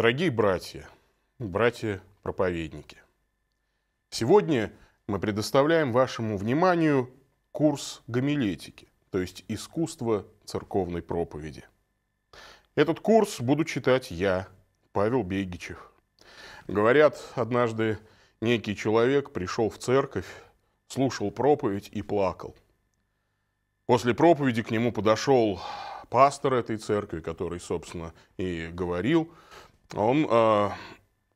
Дорогие братья, братья-проповедники, сегодня мы предоставляем вашему вниманию курс гомилетики, то есть искусство церковной проповеди. Этот курс буду читать я, Павел Бегичев. Говорят, однажды некий человек пришел в церковь, слушал проповедь и плакал. После проповеди к нему подошел пастор этой церкви, который, собственно, и говорил а он э,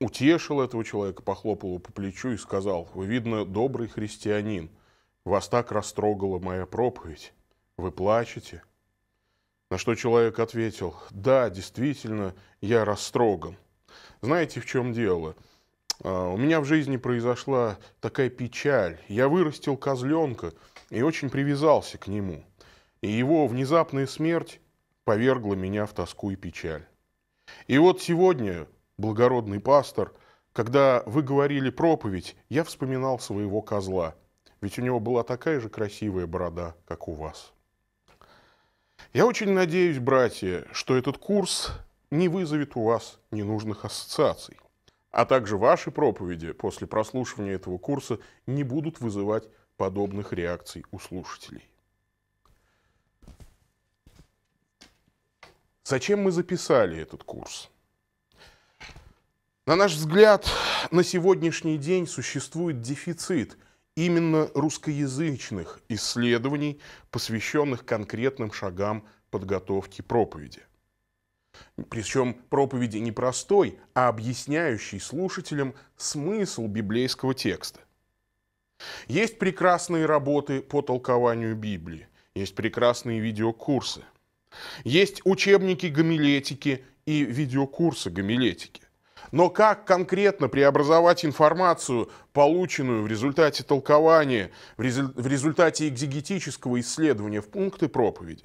утешил этого человека, похлопал его по плечу и сказал, «Вы, видно, добрый христианин. Вас так растрогала моя проповедь. Вы плачете?» На что человек ответил, «Да, действительно, я растроган. Знаете, в чем дело?» а, У меня в жизни произошла такая печаль. Я вырастил козленка и очень привязался к нему. И его внезапная смерть повергла меня в тоску и печаль. И вот сегодня, благородный пастор, когда вы говорили проповедь, я вспоминал своего козла. Ведь у него была такая же красивая борода, как у вас. Я очень надеюсь, братья, что этот курс не вызовет у вас ненужных ассоциаций. А также ваши проповеди после прослушивания этого курса не будут вызывать подобных реакций у слушателей. Зачем мы записали этот курс? На наш взгляд, на сегодняшний день существует дефицит именно русскоязычных исследований, посвященных конкретным шагам подготовки проповеди. Причем проповеди не простой, а объясняющей слушателям смысл библейского текста. Есть прекрасные работы по толкованию Библии, есть прекрасные видеокурсы – есть учебники гомилетики и видеокурсы гомилетики. Но как конкретно преобразовать информацию, полученную в результате толкования, в результате экзегетического исследования в пункты проповеди?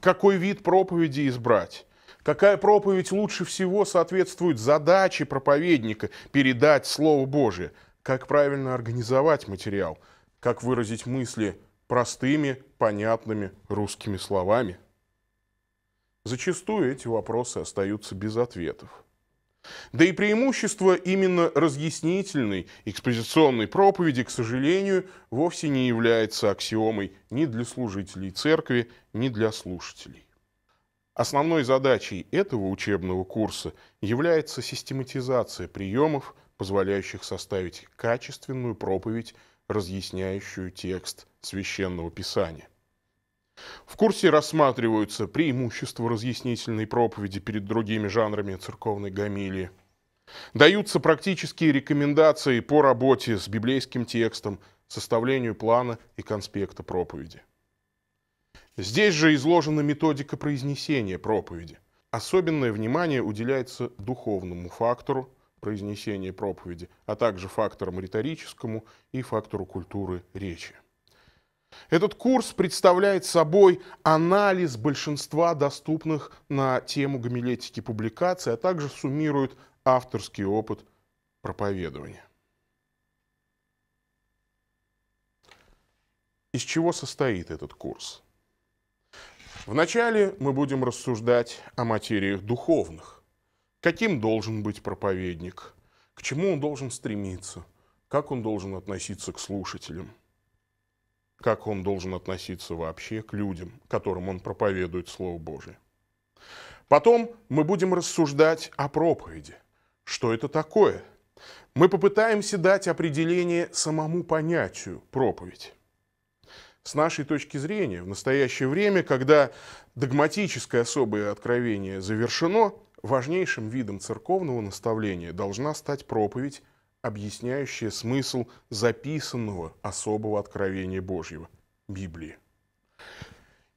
Какой вид проповеди избрать? Какая проповедь лучше всего соответствует задаче проповедника передать Слово Божие? Как правильно организовать материал? Как выразить мысли простыми, понятными русскими словами? Зачастую эти вопросы остаются без ответов. Да и преимущество именно разъяснительной экспозиционной проповеди, к сожалению, вовсе не является аксиомой ни для служителей церкви, ни для слушателей. Основной задачей этого учебного курса является систематизация приемов, позволяющих составить качественную проповедь, разъясняющую текст священного писания. В курсе рассматриваются преимущества разъяснительной проповеди перед другими жанрами церковной гамилии. Даются практические рекомендации по работе с библейским текстом, составлению плана и конспекта проповеди. Здесь же изложена методика произнесения проповеди. Особенное внимание уделяется духовному фактору произнесения проповеди, а также факторам риторическому и фактору культуры речи. Этот курс представляет собой анализ большинства доступных на тему гомилетики публикаций, а также суммирует авторский опыт проповедования. Из чего состоит этот курс? Вначале мы будем рассуждать о материях духовных. Каким должен быть проповедник? К чему он должен стремиться? Как он должен относиться к слушателям? как он должен относиться вообще к людям, которым он проповедует Слово Божие. Потом мы будем рассуждать о проповеди. Что это такое? Мы попытаемся дать определение самому понятию проповедь. С нашей точки зрения, в настоящее время, когда догматическое особое откровение завершено, важнейшим видом церковного наставления должна стать проповедь объясняющее смысл записанного особого откровения Божьего – Библии.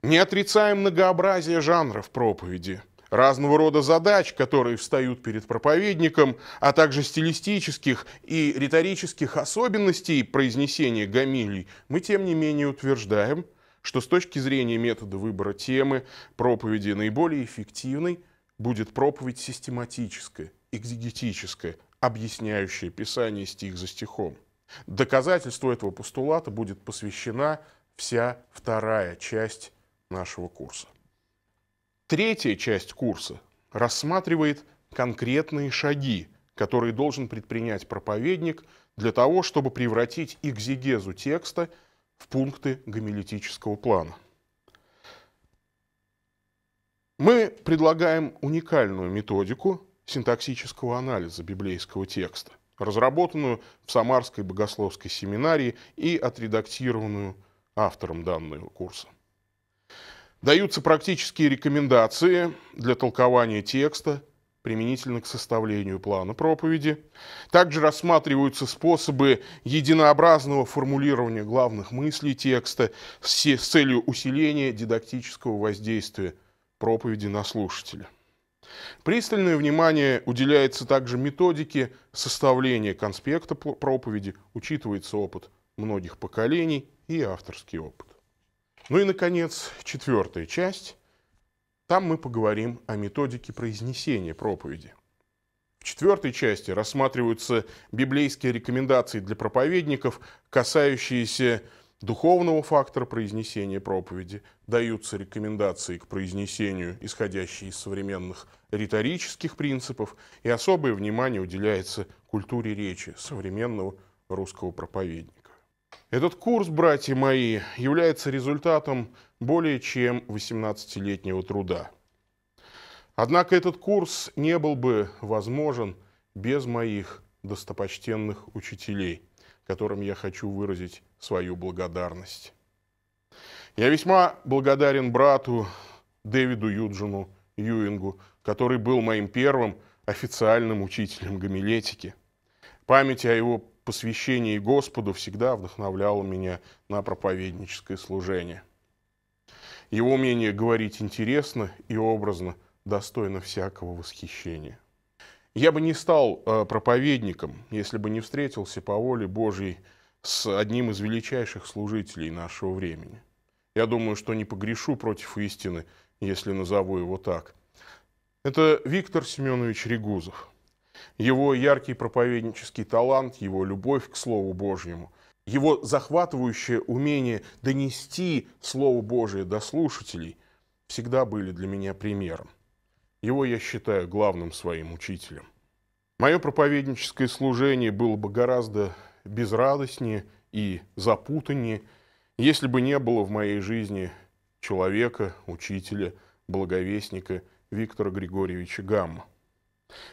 Не отрицаем многообразие жанров проповеди, разного рода задач, которые встают перед проповедником, а также стилистических и риторических особенностей произнесения гамилий, мы тем не менее утверждаем, что с точки зрения метода выбора темы проповеди наиболее эффективной будет проповедь систематическая, экзегетическая, объясняющее Писание стих за стихом. Доказательству этого постулата будет посвящена вся вторая часть нашего курса. Третья часть курса рассматривает конкретные шаги, которые должен предпринять проповедник для того, чтобы превратить экзегезу текста в пункты гомилетического плана. Мы предлагаем уникальную методику – синтаксического анализа библейского текста, разработанную в Самарской богословской семинарии и отредактированную автором данного курса. Даются практические рекомендации для толкования текста, применительно к составлению плана проповеди. Также рассматриваются способы единообразного формулирования главных мыслей текста с целью усиления дидактического воздействия проповеди на слушателя. Пристальное внимание уделяется также методике составления конспекта проповеди, учитывается опыт многих поколений и авторский опыт. Ну и, наконец, четвертая часть. Там мы поговорим о методике произнесения проповеди. В четвертой части рассматриваются библейские рекомендации для проповедников, касающиеся духовного фактора произнесения проповеди, даются рекомендации к произнесению, исходящие из современных риторических принципов, и особое внимание уделяется культуре речи современного русского проповедника. Этот курс, братья мои, является результатом более чем 18-летнего труда. Однако этот курс не был бы возможен без моих достопочтенных учителей – которым я хочу выразить свою благодарность. Я весьма благодарен брату Дэвиду Юджину Юингу, который был моим первым официальным учителем гомилетики. Память о его посвящении Господу всегда вдохновляла меня на проповедническое служение. Его умение говорить интересно и образно достойно всякого восхищения. Я бы не стал э, проповедником, если бы не встретился по воле Божьей с одним из величайших служителей нашего времени. Я думаю, что не погрешу против истины, если назову его так. Это Виктор Семенович Ригузов. Его яркий проповеднический талант, его любовь к Слову Божьему, его захватывающее умение донести Слово Божие до слушателей всегда были для меня примером. Его я считаю главным своим учителем. Мое проповедническое служение было бы гораздо безрадостнее и запутаннее, если бы не было в моей жизни человека, учителя, благовестника Виктора Григорьевича Гамма.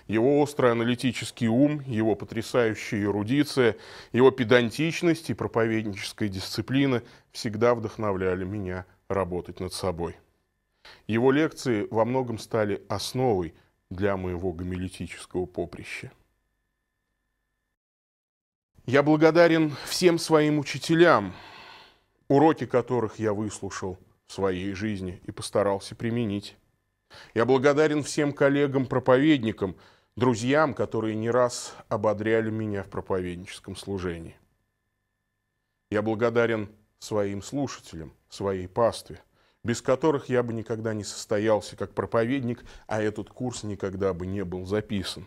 Его острый аналитический ум, его потрясающая эрудиция, его педантичность и проповедническая дисциплина всегда вдохновляли меня работать над собой. Его лекции во многом стали основой для моего гомилетического поприща. Я благодарен всем своим учителям, уроки которых я выслушал в своей жизни и постарался применить. Я благодарен всем коллегам-проповедникам, друзьям, которые не раз ободряли меня в проповедническом служении. Я благодарен своим слушателям, своей пастве – без которых я бы никогда не состоялся как проповедник, а этот курс никогда бы не был записан.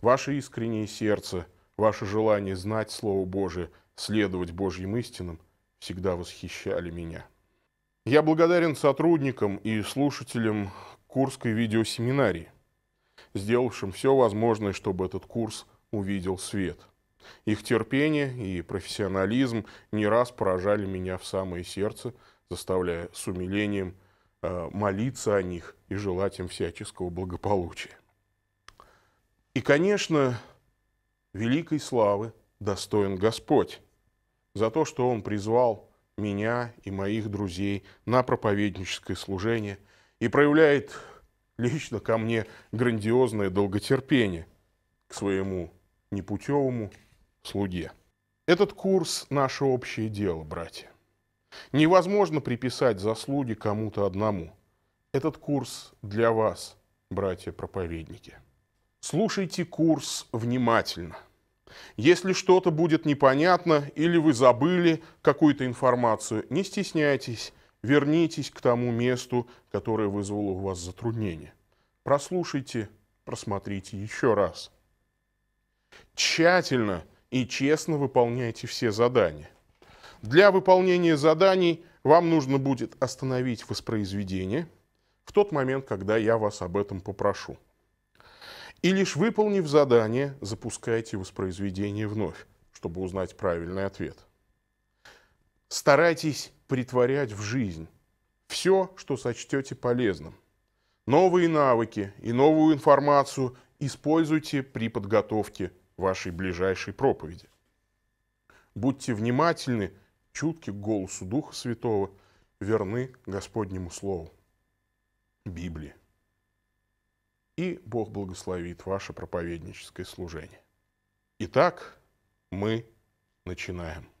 Ваше искреннее сердце, ваше желание знать Слово Божие, следовать Божьим истинам всегда восхищали меня. Я благодарен сотрудникам и слушателям Курской видеосеминарии, сделавшим все возможное, чтобы этот курс увидел свет. Их терпение и профессионализм не раз поражали меня в самое сердце – заставляя с умилением э, молиться о них и желать им всяческого благополучия. И, конечно, великой славы достоин Господь за то, что Он призвал меня и моих друзей на проповедническое служение и проявляет лично ко мне грандиозное долготерпение к своему непутевому слуге. Этот курс – наше общее дело, братья. Невозможно приписать заслуги кому-то одному. Этот курс для вас, братья-проповедники. Слушайте курс внимательно. Если что-то будет непонятно или вы забыли какую-то информацию, не стесняйтесь, вернитесь к тому месту, которое вызвало у вас затруднение. Прослушайте, просмотрите еще раз. Тщательно и честно выполняйте все задания. Для выполнения заданий вам нужно будет остановить воспроизведение в тот момент, когда я вас об этом попрошу. И лишь выполнив задание, запускайте воспроизведение вновь, чтобы узнать правильный ответ. Старайтесь притворять в жизнь все, что сочтете полезным. Новые навыки и новую информацию используйте при подготовке вашей ближайшей проповеди. Будьте внимательны чутки к голосу Духа Святого, верны Господнему Слову, Библии. И Бог благословит ваше проповедническое служение. Итак, мы начинаем.